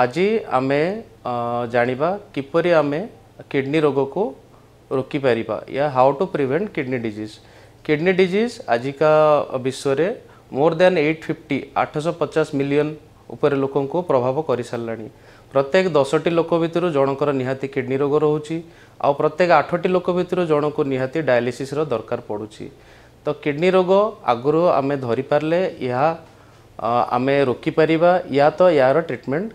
আজি ଆମେ ଜାଣିବା କିପରି ଆମେ କିଡ଼ନୀ ରୋଗକୁ ରୋକିପାରିବା ୟା how to prevent kidney disease kidney disease ଆଜିକା ବିଶ୍ୱରେ ମୋର୍ ଦେନ୍ ଏଇଟ୍ ଫିଫ୍ଟି ଆଠଶହ ପଚାଶ ମିଲିୟନ୍ ଉପରେ ଲୋକଙ୍କୁ ପ୍ରଭାବ କରିସାରିଲାଣି ପ୍ରତ୍ୟେକ ଦଶଟି ଲୋକ ଭିତରୁ ଜଣଙ୍କର ନିହାତି କିଡ଼ନୀ ରୋଗ ରହୁଛି ଆଉ ପ୍ରତ୍ୟେକ ଆଠଟି ଲୋକ ଭିତରୁ ଜଣଙ୍କୁ ନିହାତି ଡାୟାଲିସିସ୍ର ଦରକାର ପଡ଼ୁଛି ତ କିଡ଼ନୀ ରୋଗ ଆଗରୁ ଆମେ ଧରିପାରିଲେ ଏହା ଆମେ ରୋକିପାରିବା ୟା ତ ଏହାର ଟ୍ରିଟମେଣ୍ଟ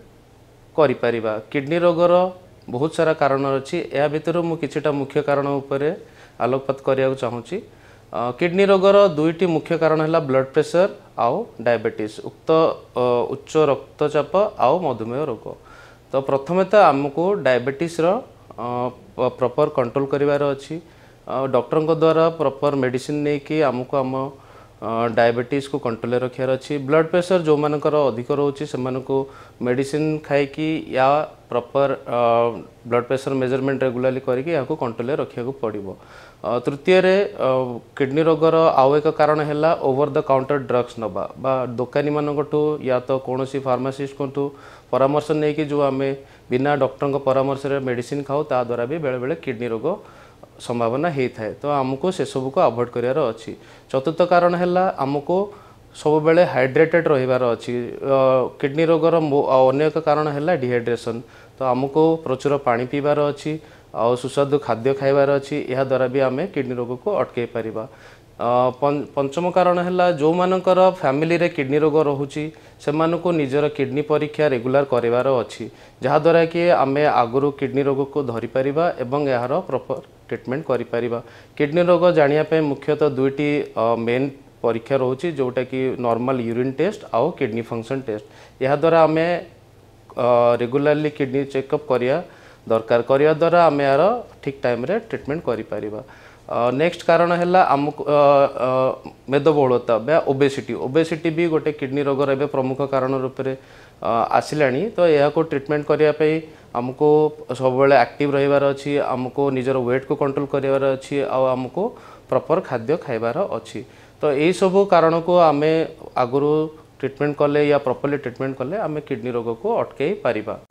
କରିପାରିବା କିଡ଼ନି ରୋଗର ବହୁତ ସାରା କାରଣ ଅଛି ଏହା ଭିତରୁ ମୁଁ କିଛିଟା ମୁଖ୍ୟ କାରଣ ଉପରେ ଆଲୋକପାତ କରିବାକୁ ଚାହୁଁଛି କିଡ଼ନି ରୋଗର ଦୁଇଟି ମୁଖ୍ୟ କାରଣ ହେଲା ବ୍ଲଡ଼ ପ୍ରେସର ଆଉ ଡାଇବେଟିସ୍ ଉକ୍ତ ଉଚ୍ଚ ରକ୍ତଚାପ ଆଉ ମଧୁମେହ ରୋଗ ତ ପ୍ରଥମେ ତ ଆମକୁ ଡାଇବେଟିସ୍ର ପ୍ରପର୍ କଣ୍ଟ୍ରୋଲ୍ କରିବାର ଅଛି ଡକ୍ଟରଙ୍କ ଦ୍ୱାରା ପ୍ରପର୍ ମେଡ଼ିସିନ୍ ନେଇକି ଆମକୁ ଆମ डायबेटिस को कंट्रोल रखार अच्छी ब्लड प्रेसर जो मान अधिक रोचे से मेडिसीन खाई या proper blood pressure measurement regularly करके यहाँ कंट्रोल रखा पड़ो तृतीय किडनी रोगर आउ एक कारण है ओवर द काउंटर ड्रग्स नवा दोकानी मानू या तो कौन फार्मासीस्टू परामर्श नहीं कि जो आम बिना डक्टर परामर्श मेडिसीन खाऊ ता द्वारा भी बेले बेले किडनी रोग ସମ୍ଭାବନା ହେଇଥାଏ ତ ଆମକୁ ସେସବୁକୁ ଆଭଏଡ଼ କରିବାର ଅଛି ଚତୁର୍ଥ କାରଣ ହେଲା ଆମକୁ ସବୁବେଳେ ହାଇଡ୍ରେଟେଡ୍ ରହିବାର ଅଛି କିଡ଼ନୀ ରୋଗର ଅନ୍ୟ ଏକ କାରଣ ହେଲା ଡିହାଇଡ୍ରେସନ୍ ତ ଆମକୁ ପ୍ରଚୁର ପାଣି ପିଇବାର ଅଛି ଆଉ ସୁସ୍ୱାଦୁ ଖାଦ୍ୟ ଖାଇବାର ଅଛି ଏହାଦ୍ୱାରା ବି ଆମେ କିଡ଼ନୀ ରୋଗକୁ ଅଟକାଇ ପାରିବା ପଞ୍ଚମ କାରଣ ହେଲା ଯେଉଁମାନଙ୍କର ଫ୍ୟାମିଲିରେ କିଡ଼ନୀ ରୋଗ ରହୁଛି ସେମାନଙ୍କୁ ନିଜର କିଡ଼ନୀ ପରୀକ୍ଷା ରେଗୁଲାର କରିବାର ଅଛି ଯାହାଦ୍ୱାରା କି ଆମେ ଆଗରୁ କିଡ଼ନୀ ରୋଗକୁ ଧରିପାରିବା ଏବଂ ଏହାର ପ୍ରପର୍ ଟ୍ରିଟମେଣ୍ଟ କରିପାରିବା କିଡ଼ନୀ ରୋଗ ଜାଣିବା ପାଇଁ ମୁଖ୍ୟତଃ ଦୁଇଟି ମେନ୍ ପରୀକ୍ଷା ରହୁଛି ଯେଉଁଟାକି ନର୍ମାଲ୍ ୟୁରିନ୍ ଟେଷ୍ଟ ଆଉ କିଡ଼ନୀ ଫଙ୍କସନ୍ ଟେଷ୍ଟ ଏହାଦ୍ୱାରା ଆମେ ରେଗୁଲାରଲି କିଡ଼ନୀ ଚେକଅପ୍ କରିବା ଦରକାର କରିବା ଦ୍ୱାରା ଆମେ ଏହାର ଠିକ୍ ଟାଇମ୍ରେ ଟ୍ରିଟମେଣ୍ଟ କରିପାରିବା ନେକ୍ସଟ କାରଣ ହେଲା ଆମକୁ ମେଦବହୁଳତା ବା ଓବେସିଟି ଓବେସିଟି ବି ଗୋଟେ କିଡ଼ନୀ ରୋଗର ଏବେ ପ୍ରମୁଖ କାରଣ ରୂପରେ ଆସିଲାଣି ତ ଏହାକୁ ଟ୍ରିଟମେଣ୍ଟ କରିବା ପାଇଁ ଆମକୁ ସବୁବେଳେ ଆକ୍ଟିଭ୍ ରହିବାର ଅଛି ଆମକୁ ନିଜର ୱେଟ୍କୁ କଣ୍ଟ୍ରୋଲ କରିବାର ଅଛି ଆଉ ଆମକୁ ପ୍ରପର୍ ଖାଦ୍ୟ ଖାଇବାର ଅଛି ତ ଏହିସବୁ କାରଣକୁ ଆମେ ଆଗରୁ ଟ୍ରିଟମେଣ୍ଟ କଲେ ୟା ପ୍ରପର୍ଲି ଟ୍ରିଟମେଣ୍ଟ କଲେ ଆମେ କିଡ଼ନୀ ରୋଗକୁ ଅଟକାଇ ପାରିବା